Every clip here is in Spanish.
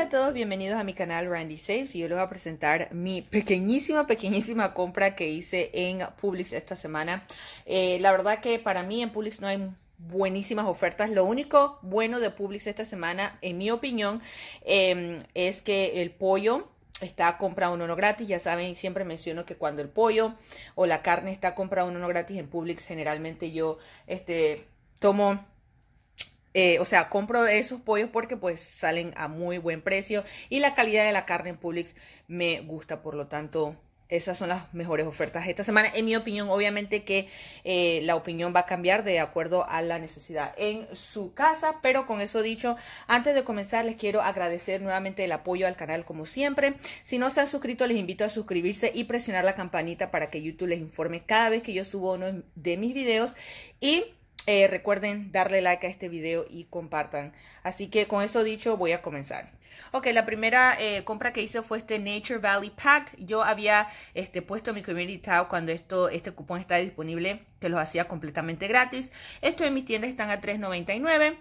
Hola a todos, bienvenidos a mi canal Randy Saves y yo les voy a presentar mi pequeñísima, pequeñísima compra que hice en Publix esta semana. Eh, la verdad que para mí en Publix no hay buenísimas ofertas. Lo único bueno de Publix esta semana, en mi opinión, em, es que el pollo está comprado uno gratis. Ya saben, siempre menciono que cuando el pollo o la carne está comprado uno gratis en Publix, generalmente yo este, tomo eh, o sea, compro esos pollos porque pues salen a muy buen precio y la calidad de la carne en Publix me gusta, por lo tanto... Esas son las mejores ofertas esta semana. En mi opinión, obviamente que eh, la opinión va a cambiar de acuerdo a la necesidad en su casa. Pero con eso dicho, antes de comenzar, les quiero agradecer nuevamente el apoyo al canal como siempre. Si no se han suscrito, les invito a suscribirse y presionar la campanita para que YouTube les informe cada vez que yo subo uno de mis videos. Y eh, recuerden darle like a este video y compartan. Así que con eso dicho voy a comenzar. Ok, la primera eh, compra que hice fue este Nature Valley Pack. Yo había este, puesto mi community tab cuando esto, este cupón está disponible, que lo hacía completamente gratis. Esto en mis tiendas están a $3.99.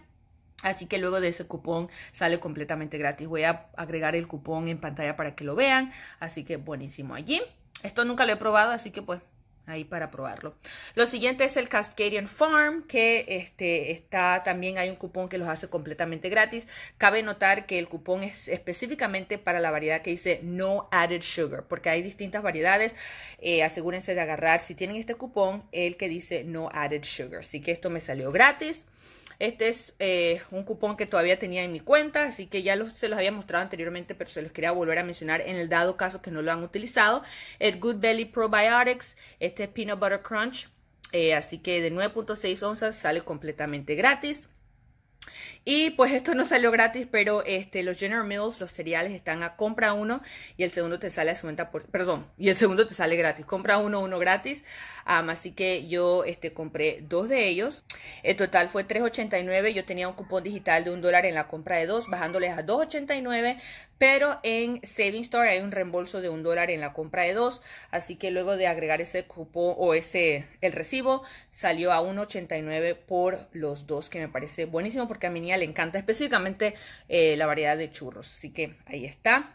Así que luego de ese cupón sale completamente gratis. Voy a agregar el cupón en pantalla para que lo vean. Así que buenísimo allí. Esto nunca lo he probado, así que pues ahí para probarlo. Lo siguiente es el Cascadian Farm, que este, está también hay un cupón que los hace completamente gratis. Cabe notar que el cupón es específicamente para la variedad que dice No Added Sugar, porque hay distintas variedades. Eh, asegúrense de agarrar, si tienen este cupón, el que dice No Added Sugar. Así que esto me salió gratis. Este es eh, un cupón que todavía tenía en mi cuenta, así que ya se los había mostrado anteriormente, pero se los quería volver a mencionar en el dado caso que no lo han utilizado. El Good Belly Probiotics, este es Peanut Butter Crunch, eh, así que de 9.6 onzas sale completamente gratis. Y pues esto no salió gratis, pero este, los General Mills, los cereales están a compra uno y el segundo te sale a 50%, por, perdón, y el segundo te sale gratis, compra uno, uno gratis. así que yo este, compré dos de ellos. El total fue 3.89, yo tenía un cupón digital de un dólar en la compra de dos, bajándoles a 2.89 pero en Saving Store hay un reembolso de un dólar en la compra de dos, así que luego de agregar ese cupón o ese, el recibo, salió a 1.89 por los dos, que me parece buenísimo porque a mi niña le encanta específicamente eh, la variedad de churros, así que ahí está.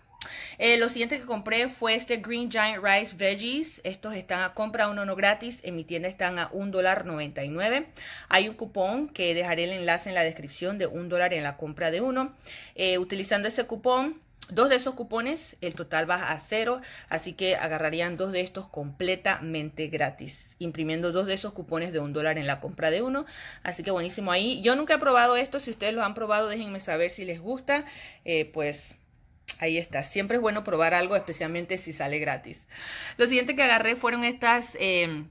Eh, lo siguiente que compré fue este Green Giant Rice Veggies. Estos están a compra, uno no gratis. En mi tienda están a $1.99. Hay un cupón que dejaré el enlace en la descripción de $1 en la compra de uno. Eh, utilizando ese cupón Dos de esos cupones, el total va a cero, así que agarrarían dos de estos completamente gratis, imprimiendo dos de esos cupones de un dólar en la compra de uno. Así que buenísimo ahí. Yo nunca he probado esto, si ustedes lo han probado, déjenme saber si les gusta. Eh, pues Ahí está. Siempre es bueno probar algo, especialmente si sale gratis. Lo siguiente que agarré fueron estas eh,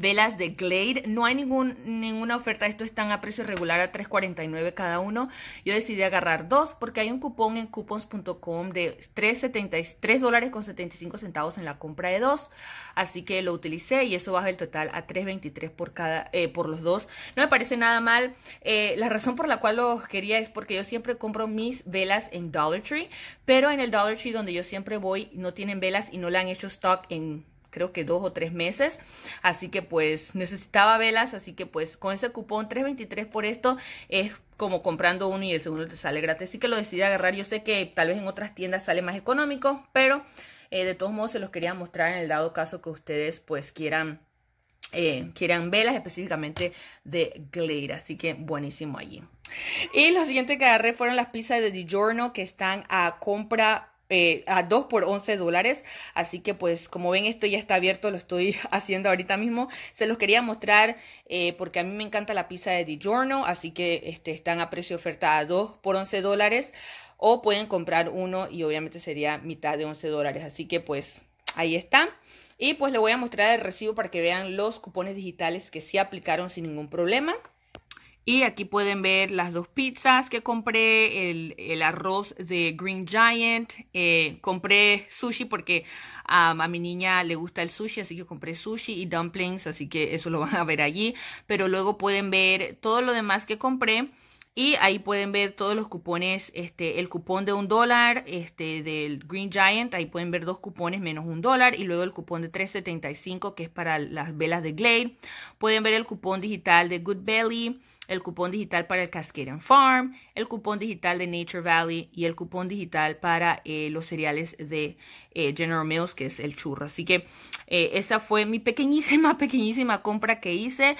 velas de Glade. No hay ningún, ninguna oferta. Estos están a precio regular a $3.49 cada uno. Yo decidí agarrar dos porque hay un cupón en coupons.com de $3.75 dólares con 75 centavos en la compra de dos. Así que lo utilicé y eso baja el total a $3.23 por, cada, eh, por los dos. No me parece nada mal. Eh, la razón por la cual los quería es porque yo siempre compro mis velas en Dollar Tree. Pero en el Dollar Tree donde yo siempre voy no tienen velas y no la han hecho stock en creo que dos o tres meses. Así que pues necesitaba velas, así que pues con ese cupón 323 por esto es como comprando uno y el segundo te sale gratis. Así que lo decidí agarrar. Yo sé que tal vez en otras tiendas sale más económico, pero eh, de todos modos se los quería mostrar en el dado caso que ustedes pues quieran. Eh, quieran velas específicamente de Glade, así que buenísimo allí. Y lo siguiente que agarré fueron las pizzas de DiGiorno que están a compra eh, a 2 por 11 dólares. Así que pues como ven esto ya está abierto, lo estoy haciendo ahorita mismo. Se los quería mostrar eh, porque a mí me encanta la pizza de DiGiorno, así que este, están a precio de oferta a 2 por 11 dólares. O pueden comprar uno y obviamente sería mitad de 11 dólares. Así que pues ahí está. Y pues le voy a mostrar el recibo para que vean los cupones digitales que sí aplicaron sin ningún problema. Y aquí pueden ver las dos pizzas que compré, el, arroz de Green Giant. Eh, compré sushi porque um, a mi niña le gusta el sushi, así que compré sushi y dumplings, así que eso lo van a ver allí. Pero luego pueden ver todo lo demás que compré. Y ahí pueden ver todos los cupones, este, el cupón de un dólar, este, del Green Giant, ahí pueden ver dos cupones menos un dólar y luego el cupón de 3.75 que es para las velas de Glade. Pueden ver el cupón digital de Good Belly, el cupón digital para el Cascadian Farm, el cupón digital de Nature Valley y el cupón digital para eh, los cereales de eh, General Mills, que es el churro. Así que eh, esa fue mi pequeñísima, pequeñísima compra que hice.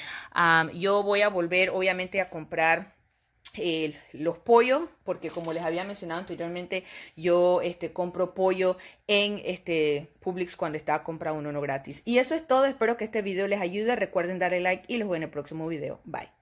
yo voy a volver, obviamente, a comprar los pollos, porque como les había mencionado anteriormente, yo este, compro pollo en este, Publix cuando está compra uno no gratis. Y eso es todo, espero que este video les ayude, recuerden darle like y los veo en el próximo video. Bye.